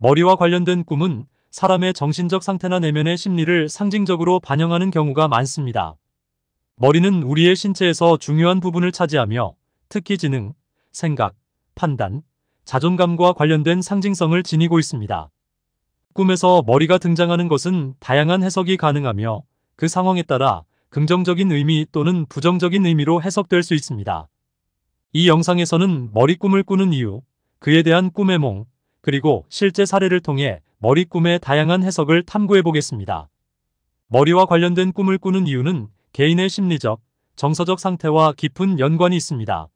머리와 관련된 꿈은 사람의 정신적 상태나 내면의 심리를 상징적으로 반영하는 경우가 많습니다. 머리는 우리의 신체에서 중요한 부분을 차지하며 특히 지능, 생각, 판단, 자존감과 관련된 상징성을 지니고 있습니다. 꿈에서 머리가 등장하는 것은 다양한 해석이 가능하며 그 상황에 따라 긍정적인 의미 또는 부정적인 의미로 해석될 수 있습니다. 이 영상에서는 머리 꿈을 꾸는 이유, 그에 대한 꿈의 몽, 그리고 실제 사례를 통해 머리 꿈의 다양한 해석을 탐구해 보겠습니다. 머리와 관련된 꿈을 꾸는 이유는 개인의 심리적, 정서적 상태와 깊은 연관이 있습니다.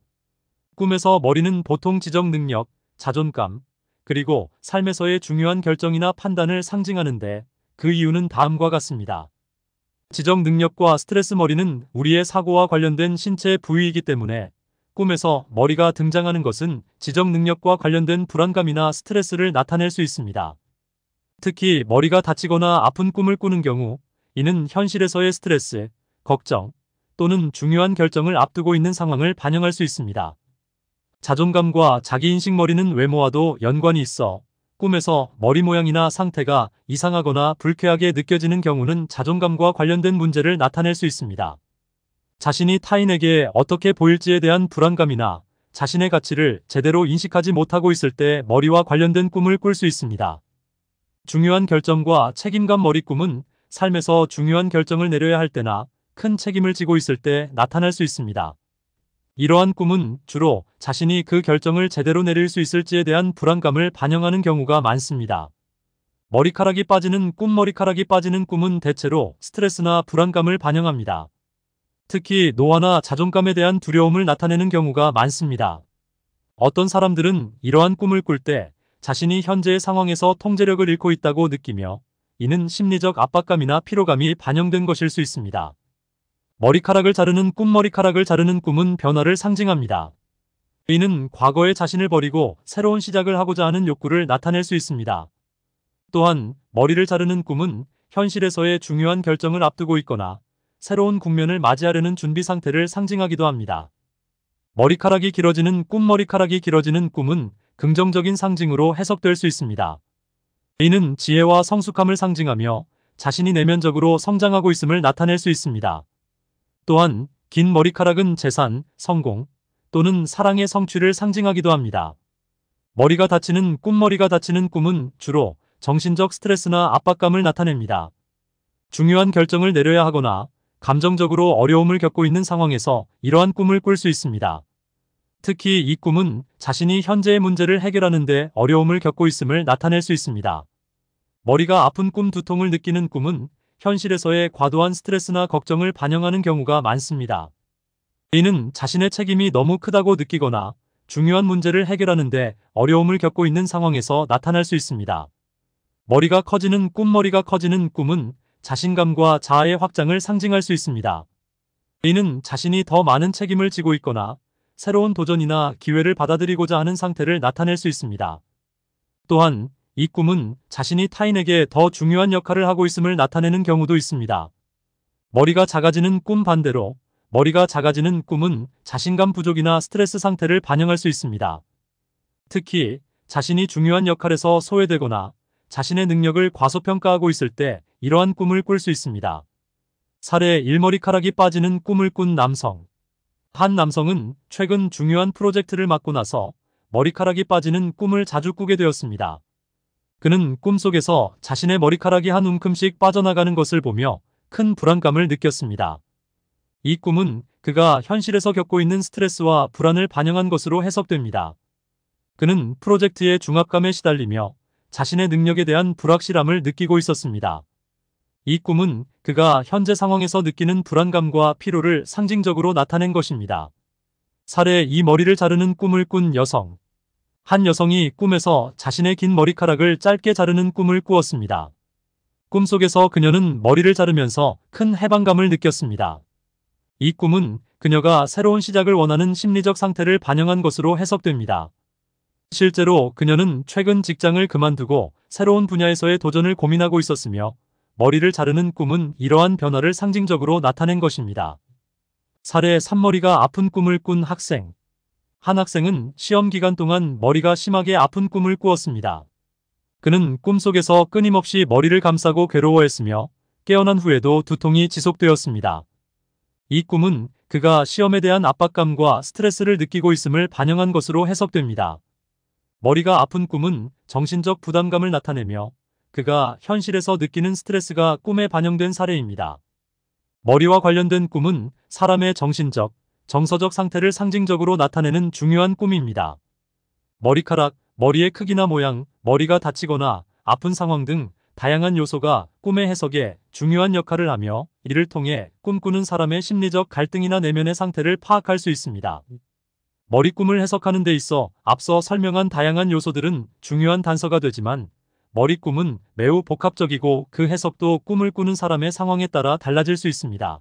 꿈에서 머리는 보통 지적 능력, 자존감, 그리고 삶에서의 중요한 결정이나 판단을 상징하는데 그 이유는 다음과 같습니다. 지적 능력과 스트레스 머리는 우리의 사고와 관련된 신체 부위이기 때문에 꿈에서 머리가 등장하는 것은 지적 능력과 관련된 불안감이나 스트레스를 나타낼 수 있습니다. 특히 머리가 다치거나 아픈 꿈을 꾸는 경우 이는 현실에서의 스트레스, 걱정 또는 중요한 결정을 앞두고 있는 상황을 반영할 수 있습니다. 자존감과 자기인식 머리는 외모와도 연관이 있어 꿈에서 머리 모양이나 상태가 이상하거나 불쾌하게 느껴지는 경우는 자존감과 관련된 문제를 나타낼 수 있습니다. 자신이 타인에게 어떻게 보일지에 대한 불안감이나 자신의 가치를 제대로 인식하지 못하고 있을 때 머리와 관련된 꿈을 꿀 수 있습니다. 중요한 결정과 책임감 머리 꿈은 삶에서 중요한 결정을 내려야 할 때나 큰 책임을 지고 있을 때 나타날 수 있습니다. 이러한 꿈은 주로 자신이 그 결정을 제대로 내릴 수 있을지에 대한 불안감을 반영하는 경우가 많습니다. 머리카락이 빠지는 꿈 머리카락이 빠지는 꿈은 대체로 스트레스나 불안감을 반영합니다. 특히 노화나 자존감에 대한 두려움을 나타내는 경우가 많습니다. 어떤 사람들은 이러한 꿈을 꿀 때 자신이 현재의 상황에서 통제력을 잃고 있다고 느끼며 이는 심리적 압박감이나 피로감이 반영된 것일 수 있습니다. 머리카락을 자르는 꿈 머리카락을 자르는 꿈은 변화를 상징합니다. 이는 과거의 자신을 버리고 새로운 시작을 하고자 하는 욕구를 나타낼 수 있습니다. 또한 머리를 자르는 꿈은 현실에서의 중요한 결정을 앞두고 있거나 새로운 국면을 맞이하려는 준비 상태를 상징하기도 합니다. 머리카락이 길어지는 꿈 머리카락이 길어지는 꿈은 긍정적인 상징으로 해석될 수 있습니다. 이는 지혜와 성숙함을 상징하며 자신이 내면적으로 성장하고 있음을 나타낼 수 있습니다. 또한 긴 머리카락은 재산, 성공 또는 사랑의 성취를 상징하기도 합니다. 머리가 다치는 꿈머리가 다치는 꿈은 주로 정신적 스트레스나 압박감을 나타냅니다. 중요한 결정을 내려야 하거나 감정적으로 어려움을 겪고 있는 상황에서 이러한 꿈을 꿀 수 있습니다. 특히 이 꿈은 자신이 현재의 문제를 해결하는 데 어려움을 겪고 있음을 나타낼 수 있습니다. 머리가 아픈 꿈 두통을 느끼는 꿈은 현실에서의 과도한 스트레스나 걱정을 반영하는 경우가 많습니다. 이는 자신의 책임이 너무 크다고 느끼거나 중요한 문제를 해결하는데 어려움을 겪고 있는 상황에서 나타날 수 있습니다. 머리가 커지는 꿈머리가 커지는 꿈은 자신감과 자아의 확장을 상징할 수 있습니다. 이는 자신이 더 많은 책임을 지고 있거나 새로운 도전이나 기회를 받아들이고자 하는 상태를 나타낼 수 있습니다. 또한 이 꿈은 자신이 타인에게 더 중요한 역할을 하고 있음을 나타내는 경우도 있습니다. 머리가 작아지는 꿈 반대로 머리가 작아지는 꿈은 자신감 부족이나 스트레스 상태를 반영할 수 있습니다. 특히 자신이 중요한 역할에서 소외되거나 자신의 능력을 과소평가하고 있을 때 이러한 꿈을 꿀 수 있습니다. 사례 일머리카락이 빠지는 꿈을 꾼 남성. 한 남성은 최근 중요한 프로젝트를 맡고 나서 머리카락이 빠지는 꿈을 자주 꾸게 되었습니다. 그는 꿈속에서 자신의 머리카락이 한 움큼씩 빠져나가는 것을 보며 큰 불안감을 느꼈습니다. 이 꿈은 그가 현실에서 겪고 있는 스트레스와 불안을 반영한 것으로 해석됩니다. 그는 프로젝트의 중압감에 시달리며 자신의 능력에 대한 불확실함을 느끼고 있었습니다. 이 꿈은 그가 현재 상황에서 느끼는 불안감과 피로를 상징적으로 나타낸 것입니다. 사례 이 머리를 자르는 꿈을 꾼 여성. 한 여성이 꿈에서 자신의 긴 머리카락을 짧게 자르는 꿈을 꾸었습니다. 꿈속에서 그녀는 머리를 자르면서 큰 해방감을 느꼈습니다. 이 꿈은 그녀가 새로운 시작을 원하는 심리적 상태를 반영한 것으로 해석됩니다. 실제로 그녀는 최근 직장을 그만두고 새로운 분야에서의 도전을 고민하고 있었으며 머리를 자르는 꿈은 이러한 변화를 상징적으로 나타낸 것입니다. 사례 3머리가 아픈 꿈을 꾼 학생 한 학생은 시험 기간 동안 머리가 심하게 아픈 꿈을 꾸었습니다. 그는 꿈속에서 끊임없이 머리를 감싸고 괴로워했으며 깨어난 후에도 두통이 지속되었습니다. 이 꿈은 그가 시험에 대한 압박감과 스트레스를 느끼고 있음을 반영한 것으로 해석됩니다. 머리가 아픈 꿈은 정신적 부담감을 나타내며 그가 현실에서 느끼는 스트레스가 꿈에 반영된 사례입니다. 머리와 관련된 꿈은 사람의 정신적, 정서적 상태를 상징적으로 나타내는 중요한 꿈입니다. 머리카락, 머리의 크기나 모양, 머리가 다치거나 아픈 상황 등 다양한 요소가 꿈의 해석에 중요한 역할을 하며 이를 통해 꿈꾸는 사람의 심리적 갈등이나 내면의 상태를 파악할 수 있습니다. 머리꿈을 해석하는 데 있어 앞서 설명한 다양한 요소들은 중요한 단서가 되지만 머리꿈은 매우 복합적이고 그 해석도 꿈을 꾸는 사람의 상황에 따라 달라질 수 있습니다.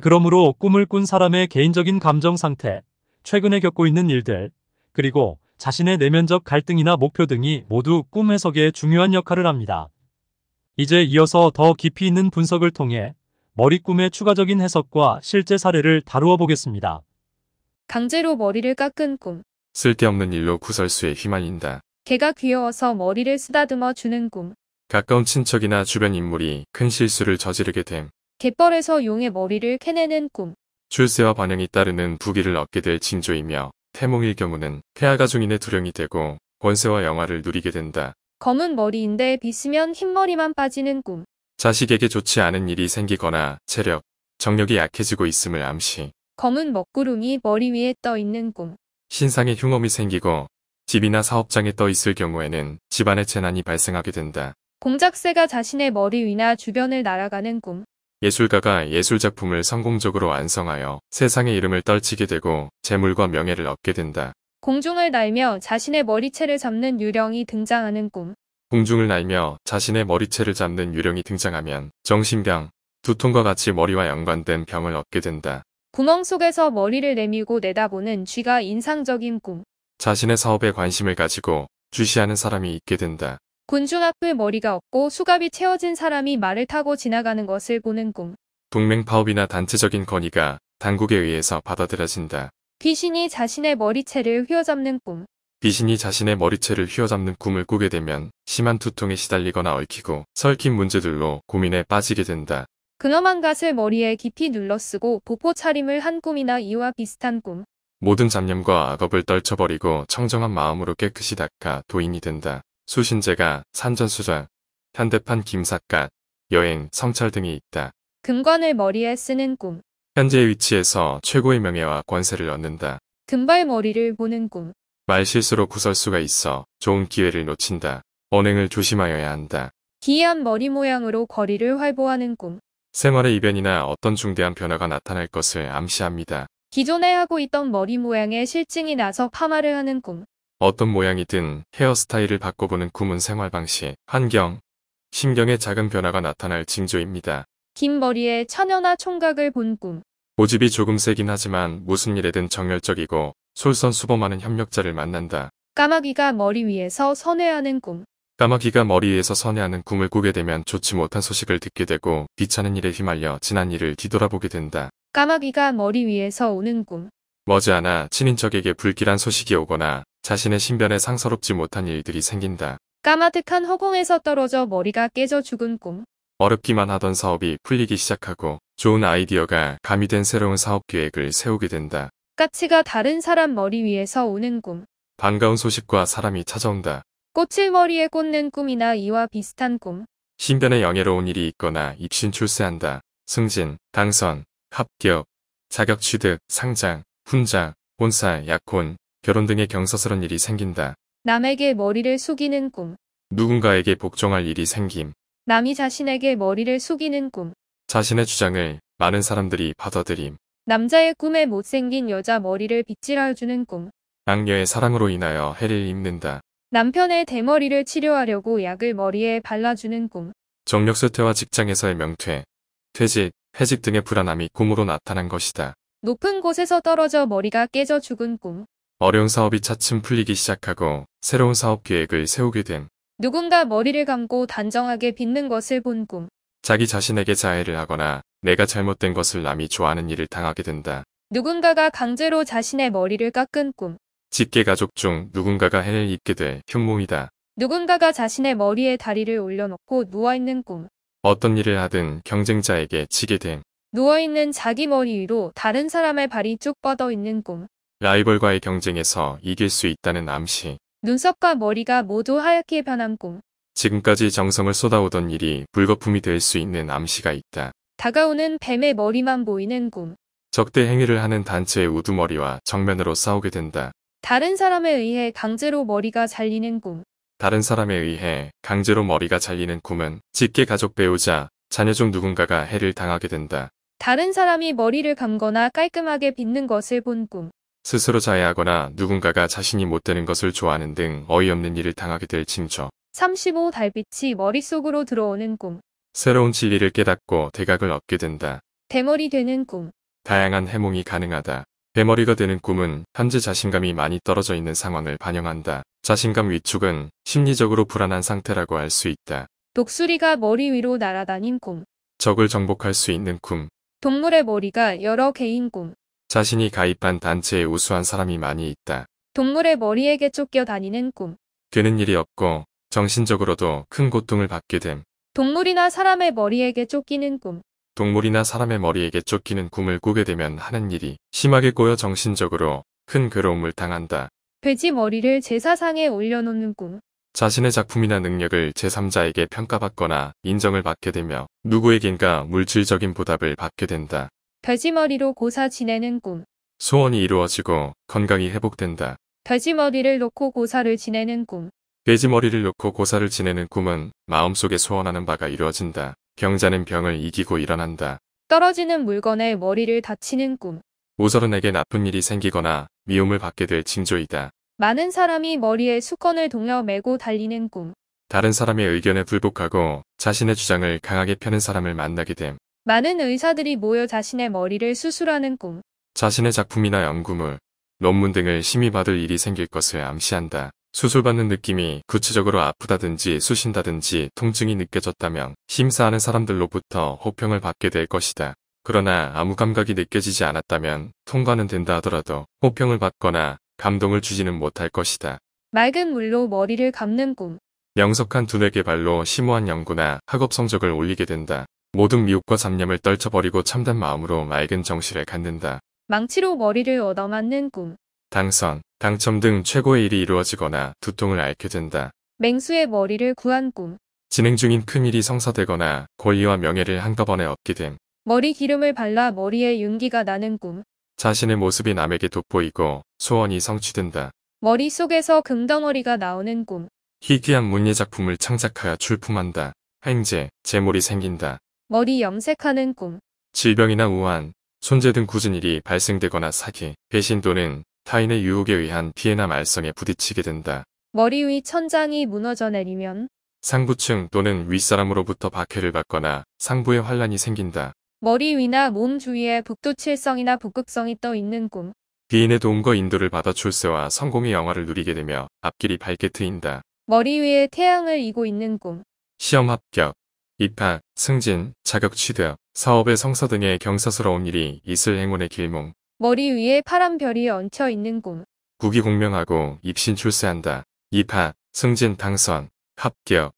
그러므로 꿈을 꾼 사람의 개인적인 감정 상태, 최근에 겪고 있는 일들, 그리고 자신의 내면적 갈등이나 목표 등이 모두 꿈 해석에 중요한 역할을 합니다. 이제 이어서 더 깊이 있는 분석을 통해 머리꿈의 추가적인 해석과 실제 사례를 다루어 보겠습니다. 강제로 머리를 깎은 꿈. 쓸데없는 일로 구설수에 휘말린다. 개가 귀여워서 머리를 쓰다듬어 주는 꿈. 가까운 친척이나 주변 인물이 큰 실수를 저지르게 됨. 갯벌에서 용의 머리를 캐내는 꿈. 출세와 반응이 따르는 부기를 얻게 될 징조이며 태몽일 경우는 태아가 중인의 두령이 되고 권세와 영화를 누리게 된다. 검은 머리인데 빗으면 흰머리만 빠지는 꿈. 자식에게 좋지 않은 일이 생기거나 체력, 정력이 약해지고 있음을 암시. 검은 먹구름이 머리 위에 떠 있는 꿈. 신상에 흉험이 생기고 집이나 사업장에 떠 있을 경우에는 집안의 재난이 발생하게 된다. 공작새가 자신의 머리 위나 주변을 날아가는 꿈. 예술가가 예술작품을 성공적으로 완성하여 세상의 이름을 떨치게 되고 재물과 명예를 얻게 된다. 공중을 날며 자신의 머리채를 잡는 유령이 등장하는 꿈. 공중을 날며 자신의 머리채를 잡는 유령이 등장하면 정신병, 두통과 같이 머리와 연관된 병을 얻게 된다. 구멍 속에서 머리를 내밀고 내다보는 쥐가 인상적인 꿈. 자신의 사업에 관심을 가지고 주시하는 사람이 있게 된다. 군중 앞에 머리가 없고 수갑이 채워진 사람이 말을 타고 지나가는 것을 보는 꿈. 동맹 파업이나 단체적인 건의가 당국에 의해서 받아들여진다. 귀신이 자신의 머리채를 휘어잡는 꿈. 귀신이 자신의 머리채를 휘어잡는 꿈을 꾸게 되면 심한 두통에 시달리거나 얽히고 설킨 문제들로 고민에 빠지게 된다. 그엄한 갓을 머리에 깊이 눌러쓰고 보포 차림을 한 꿈이나 이와 비슷한 꿈. 모든 잡념과 악업을 떨쳐버리고 청정한 마음으로 깨끗이 닦아 도인이 된다. 수신제가 산전수전, 현대판 김삿갓, 여행, 성찰 등이 있다. 금관을 머리에 쓰는 꿈. 현재의 위치에서 최고의 명예와 권세를 얻는다. 금발머리를 보는 꿈. 말실수로 구설수가 있어 좋은 기회를 놓친다. 언행을 조심하여야 한다. 기이한 머리 모양으로 거리를 활보하는 꿈. 생활의 이변이나 어떤 중대한 변화가 나타날 것을 암시합니다. 기존에 하고 있던 머리 모양에 실증이 나서 파마를 하는 꿈. 어떤 모양이든 헤어스타일을 바꿔보는 꿈은 생활 방식, 환경, 심경의 작은 변화가 나타날 징조입니다. 긴 머리에 천연화 총각을 본 꿈. 고집이 조금 세긴 하지만 무슨 일에든 정열적이고 솔선수범하는 협력자를 만난다. 까마귀가 머리 위에서 선회하는 꿈. 까마귀가 머리에서 선회하는 꿈을 꾸게 되면 좋지 못한 소식을 듣게 되고 귀찮은 일에 휘말려 지난 일을 뒤돌아보게 된다. 까마귀가 머리 위에서 오는 꿈. 머지않아 친인척에게 불길한 소식이 오거나 자신의 신변에 상서롭지 못한 일들이 생긴다. 까마득한 허공에서 떨어져 머리가 깨져 죽은 꿈. 어렵기만 하던 사업이 풀리기 시작하고 좋은 아이디어가 가미된 새로운 사업 계획을 세우게 된다. 까치가 다른 사람 머리 위에서 오는 꿈. 반가운 소식과 사람이 찾아온다. 꽃을 머리에 꽂는 꿈이나 이와 비슷한 꿈. 신변에 영예로운 일이 있거나 입신 출세한다. 승진, 당선, 합격, 자격 취득, 상장, 훈장, 혼사, 약혼, 결혼 등의 경사스런 일이 생긴다. 남에게 머리를 숙이는 꿈. 누군가에게 복종할 일이 생김. 남이 자신에게 머리를 숙이는 꿈. 자신의 주장을 많은 사람들이 받아들임. 남자의 꿈에 못생긴 여자 머리를 빗질하여주는 꿈. 악녀의 사랑으로 인하여 해를 입는다. 남편의 대머리를 치료하려고 약을 머리에 발라주는 꿈. 정력 쇠퇴와 직장에서의 명퇴, 퇴직, 해직 등의 불안함이 꿈으로 나타난 것이다. 높은 곳에서 떨어져 머리가 깨져 죽은 꿈. 어려운 사업이 차츰 풀리기 시작하고 새로운 사업 계획을 세우게 됨. 누군가 머리를 감고 단정하게 빚는 것을 본 꿈. 자기 자신에게 자해를 하거나 내가 잘못된 것을 남이 좋아하는 일을 당하게 된다. 누군가가 강제로 자신의 머리를 깎은 꿈. 직계 가족 중 누군가가 해를 입게 될 현몽이다. 누군가가 자신의 머리에 다리를 올려놓고 누워있는 꿈. 어떤 일을 하든 경쟁자에게 지게 됨. 누워있는 자기 머리 위로 다른 사람의 발이 쭉 뻗어있는 꿈. 라이벌과의 경쟁에서 이길 수 있다는 암시. 눈썹과 머리가 모두 하얗게 변한 꿈. 지금까지 정성을 쏟아오던 일이 불거품이 될 수 있는 암시가 있다. 다가오는 뱀의 머리만 보이는 꿈. 적대 행위를 하는 단체의 우두머리와 정면으로 싸우게 된다. 다른 사람에 의해 강제로 머리가 잘리는 꿈. 다른 사람에 의해 강제로 머리가 잘리는 꿈은 직계 가족 배우자, 자녀 중 누군가가 해를 당하게 된다. 다른 사람이 머리를 감거나 깔끔하게 빗는 것을 본 꿈. 스스로 자해하거나 누군가가 자신이 못 되는 것을 좋아하는 등 어이없는 일을 당하게 될 징조. 35 달빛이 머릿속으로 들어오는 꿈. 새로운 진리를 깨닫고 대각을 얻게 된다. 대머리 되는 꿈. 다양한 해몽이 가능하다. 대머리가 되는 꿈은 현재 자신감이 많이 떨어져 있는 상황을 반영한다. 자신감 위축은 심리적으로 불안한 상태라고 할 수 있다. 독수리가 머리 위로 날아다닌 꿈. 적을 정복할 수 있는 꿈. 동물의 머리가 여러 개인 꿈. 자신이 가입한 단체에 우수한 사람이 많이 있다. 동물의 머리에게 쫓겨 다니는 꿈. 되는 일이 없고 정신적으로도 큰 고통을 받게 됨. 동물이나 사람의 머리에게 쫓기는 꿈. 동물이나 사람의 머리에게 쫓기는 꿈을 꾸게 되면 하는 일이 심하게 꼬여 정신적으로 큰 괴로움을 당한다. 돼지 머리를 제사상에 올려놓는 꿈. 자신의 작품이나 능력을 제3자에게 평가받거나 인정을 받게 되며 누구에겐가 물질적인 보답을 받게 된다. 돼지머리로 고사 지내는 꿈. 소원이 이루어지고 건강이 회복된다. 돼지머리를 놓고 고사를 지내는 꿈. 돼지머리를 놓고 고사를 지내는 꿈은 마음속에 소원하는 바가 이루어진다. 병자는 병을 이기고 일어난다. 떨어지는 물건에 머리를 다치는 꿈. 오설은에게 나쁜 일이 생기거나 미움을 받게 될 징조이다. 많은 사람이 머리에 수건을 동여 메고 달리는 꿈. 다른 사람의 의견에 불복하고 자신의 주장을 강하게 펴는 사람을 만나게 됨. 많은 의사들이 모여 자신의 머리를 수술하는 꿈. 자신의 작품이나 연구물, 논문 등을 심의받을 일이 생길 것을 암시한다. 수술받는 느낌이 구체적으로 아프다든지 쑤신다든지 통증이 느껴졌다면 심사하는 사람들로부터 호평을 받게 될 것이다. 그러나 아무 감각이 느껴지지 않았다면 통과는 된다 하더라도 호평을 받거나 감동을 주지는 못할 것이다. 맑은 물로 머리를 감는 꿈. 명석한 두뇌 개발로 심오한 연구나 학업 성적을 올리게 된다. 모든 미혹과 잡념을 떨쳐버리고 참된 마음으로 맑은 정신을 갖는다. 망치로 머리를 얻어맞는 꿈. 당선, 당첨 등 최고의 일이 이루어지거나 두통을 앓게 된다. 맹수의 머리를 구한 꿈. 진행 중인 큰 일이 성사되거나 권리와 명예를 한꺼번에 얻게 됨. 머리 기름을 발라 머리에 윤기가 나는 꿈. 자신의 모습이 남에게 돋보이고 소원이 성취된다. 머릿속에서 금덩어리가 나오는 꿈. 희귀한 문예 작품을 창작하여 출품한다. 횡재, 재물이 생긴다. 머리 염색하는 꿈. 질병이나 우한, 손재 등 굳은 일이 발생되거나 사기, 배신 또는 타인의 유혹에 의한 피해나 말썽에 부딪히게 된다. 머리 위 천장이 무너져 내리면 상부층 또는 윗사람으로부터 박해를 받거나 상부에 환란이 생긴다. 머리 위나 몸 주위에 북두칠성이나 북극성이 떠 있는 꿈. 비인의 도움과 인도를 받아 출세와 성공의 영화를 누리게 되며 앞길이 밝게 트인다. 머리 위에 태양을 이고 있는 꿈. 시험 합격, 입학, 승진, 자격 취득, 사업의 성사 등의 경사스러운 일이 있을 행운의 길몽. 머리 위에 파란 별이 얹혀 있는 꿈. 국이 공명하고 입신 출세한다. 입하, 승진 당선, 합격,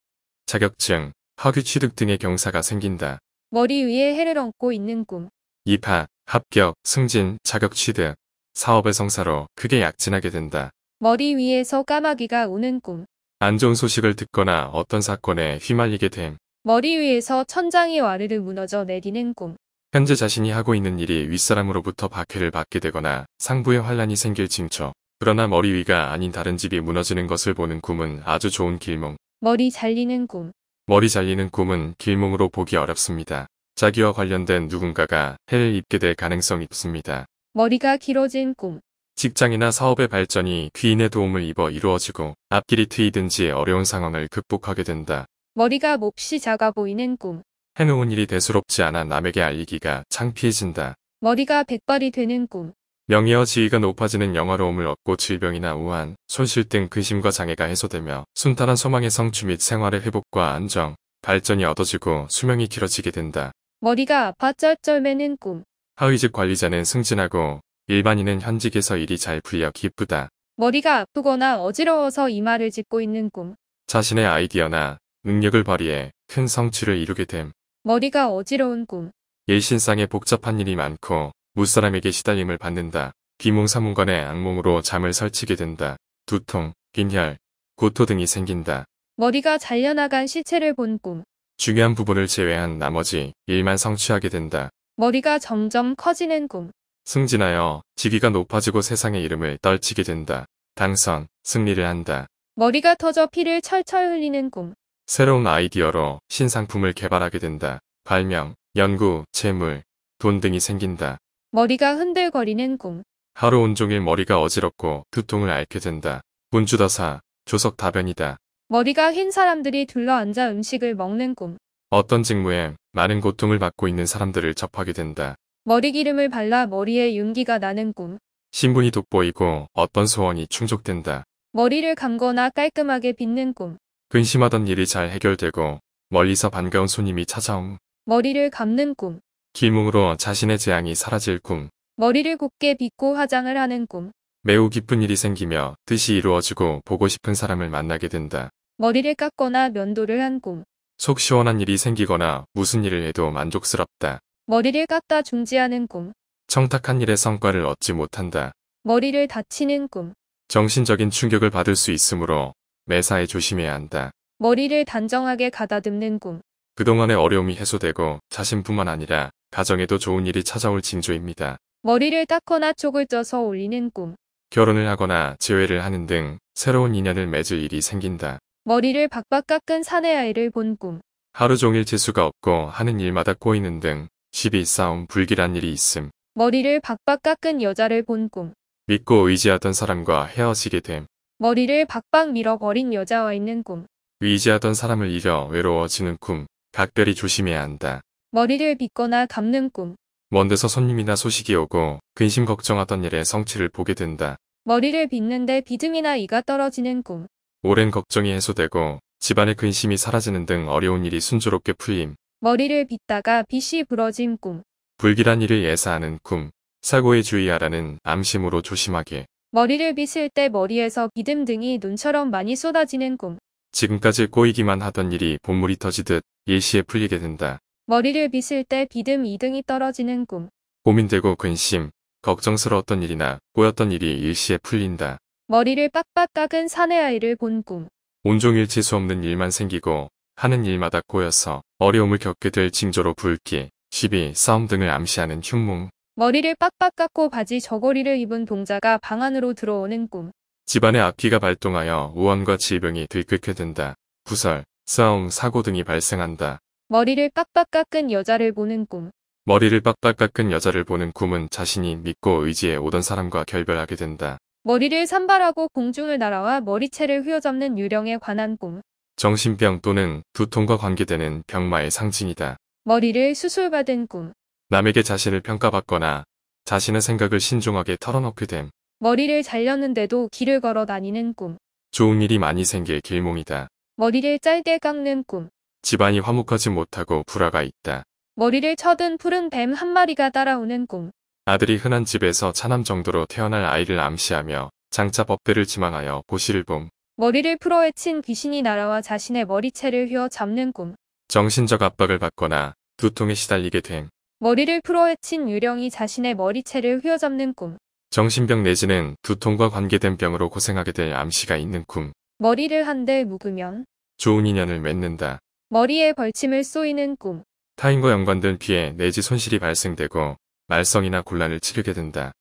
자격증, 학위 취득 등의 경사가 생긴다. 머리 위에 해를 얹고 있는 꿈. 입하, 합격, 승진, 자격 취득, 사업의 성사로 크게 약진하게 된다. 머리 위에서 까마귀가 우는 꿈. 안 좋은 소식을 듣거나 어떤 사건에 휘말리게 됨. 머리 위에서 천장이 와르르 무너져 내리는 꿈. 현재 자신이 하고 있는 일이 윗사람으로부터 박해를 받게 되거나 상부에 환란이 생길 징초 그러나 머리 위가 아닌 다른 집이 무너지는 것을 보는 꿈은 아주 좋은 길몽. 머리 잘리는 꿈. 머리 잘리는 꿈은 길몽으로 보기 어렵습니다. 자기와 관련된 누군가가 해를 입게 될 가능성이 있습니다. 머리가 길어진 꿈. 직장이나 사업의 발전이 귀인의 도움을 입어 이루어지고 앞길이 트이든지 어려운 상황을 극복하게 된다. 머리가 몹시 작아 보이는 꿈. 해놓은 일이 대수롭지 않아 남에게 알리기가 창피해진다. 머리가 백발이 되는 꿈. 명예와 지위가 높아지는 영화로움을 얻고 질병이나 우한, 손실 등 근심과 장애가 해소되며 순탄한 소망의 성취 및 생활의 회복과 안정, 발전이 얻어지고 수명이 길어지게 된다. 머리가 아파 쩔쩔매는 꿈. 하위직 관리자는 승진하고 일반인은 현직에서 일이 잘 풀려 기쁘다. 머리가 아프거나 어지러워서 이 말을 짓고 있는 꿈. 자신의 아이디어나 능력을 발휘해 큰 성취를 이루게 됨. 머리가 어지러운 꿈. 일신상에 복잡한 일이 많고 무사람에게 시달림을 받는다. 귀몽사문관의 악몽으로 잠을 설치게 된다. 두통, 빈혈, 고토 등이 생긴다. 머리가 잘려나간 시체를 본 꿈. 중요한 부분을 제외한 나머지 일만 성취하게 된다. 머리가 점점 커지는 꿈. 승진하여 지위가 높아지고 세상의 이름을 떨치게 된다. 당선, 승리를 한다. 머리가 터져 피를 철철 흘리는 꿈. 새로운 아이디어로 신상품을 개발하게 된다. 발명, 연구, 재물, 돈 등이 생긴다. 머리가 흔들거리는 꿈. 하루 온종일 머리가 어지럽고 두통을 앓게 된다. 문주다사, 조석 다변이다. 머리가 흰 사람들이 둘러앉아 음식을 먹는 꿈. 어떤 직무에 많은 고통을 받고 있는 사람들을 접하게 된다. 머리 기름을 발라 머리에 윤기가 나는 꿈. 신분이 돋보이고 어떤 소원이 충족된다. 머리를 감거나 깔끔하게 빗는 꿈. 근심하던 일이 잘 해결되고 멀리서 반가운 손님이 찾아옴. 머리를 감는 꿈. 길몽으로 자신의 재앙이 사라질 꿈. 머리를 곱게 빗고 화장을 하는 꿈. 매우 기쁜 일이 생기며 뜻이 이루어지고 보고 싶은 사람을 만나게 된다. 머리를 깎거나 면도를 한 꿈. 속 시원한 일이 생기거나 무슨 일을 해도 만족스럽다. 머리를 깎다 중지하는 꿈. 청탁한 일의 성과를 얻지 못한다. 머리를 다치는 꿈. 정신적인 충격을 받을 수 있으므로 매사에 조심해야 한다. 머리를 단정하게 가다듬는 꿈. 그동안의 어려움이 해소되고 자신뿐만 아니라 가정에도 좋은 일이 찾아올 징조입니다. 머리를 닦거나 쪽을 쪄서 올리는 꿈. 결혼을 하거나 재회를 하는 등 새로운 인연을 맺을 일이 생긴다. 머리를 박박 깎은 사내 아이를 본 꿈. 하루 종일 재수가 없고 하는 일마다 꼬이는 등 집이 싸움 불길한 일이 있음. 머리를 박박 깎은 여자를 본 꿈. 믿고 의지하던 사람과 헤어지게 됨. 머리를 박박 밀어버린 여자와 있는 꿈. 의지하던 사람을 잃어 외로워지는 꿈. 각별히 조심해야 한다. 머리를 빗거나 감는 꿈. 먼 데서 손님이나 소식이 오고 근심 걱정하던 일에 성취를 보게 된다. 머리를 빗는데 비듬이나 이가 떨어지는 꿈. 오랜 걱정이 해소되고 집안의 근심이 사라지는 등 어려운 일이 순조롭게 풀림. 머리를 빗다가 빛이 부러진 꿈. 불길한 일을 예사하는 꿈. 사고에 주의하라는 암심으로 조심하게. 머리를 빗을 때 머리에서 비듬 등이 눈처럼 많이 쏟아지는 꿈. 지금까지 꼬이기만 하던 일이 본물이 터지듯 일시에 풀리게 된다. 머리를 빗을 때 비듬 2등이 떨어지는 꿈. 고민되고 근심, 걱정스러웠던 일이나 꼬였던 일이 일시에 풀린다. 머리를 빡빡 깎은 사내아이를 본 꿈. 온종일 지수 없는 일만 생기고 하는 일마다 꼬여서 어려움을 겪게 될 징조로 불기, 시비, 싸움 등을 암시하는 흉몽. 머리를 빡빡 깎고 바지 저고리를 입은 동자가 방 안으로 들어오는 꿈. 집안의 악기가 발동하여 우환과 질병이 들끓게된다. 구설, 싸움, 사고 등이 발생한다. 머리를 빡빡 깎은 여자를 보는 꿈. 머리를 빡빡 깎은 여자를 보는 꿈은 자신이 믿고 의지해 오던 사람과 결별하게 된다. 머리를 산발하고 공중을 날아와 머리채를 휘어잡는 유령에 관한 꿈. 정신병 또는 두통과 관계되는 병마의 상징이다. 머리를 수술받은 꿈. 남에게 자신을 평가받거나 자신의 생각을 신중하게 털어놓게 됨. 머리를 잘렸는데도 길을 걸어 다니는 꿈. 좋은 일이 많이 생길 길몽이다. 머리를 짧게 깎는 꿈. 집안이 화목하지 못하고 불화가 있다. 머리를 쳐든 푸른 뱀 한 마리가 따라오는 꿈. 아들이 흔한 집에서 차남 정도로 태어날 아이를 암시하며 장차 법대를 지망하여 보시를 봄. 머리를 풀어 헤친 귀신이 날아와 자신의 머리채를 휘어 잡는 꿈. 정신적 압박을 받거나 두통에 시달리게 됨. 머리를 풀어헤친 유령이 자신의 머리채를 휘어잡는 꿈. 정신병 내지는 두통과 관계된 병으로 고생하게 될 암시가 있는 꿈. 머리를 한대 묶으면 좋은 인연을 맺는다. 머리에 벌침을 쏘이는 꿈. 타인과 연관된 피해 내지 손실이 발생되고 말썽이나 곤란을 치르게 된다.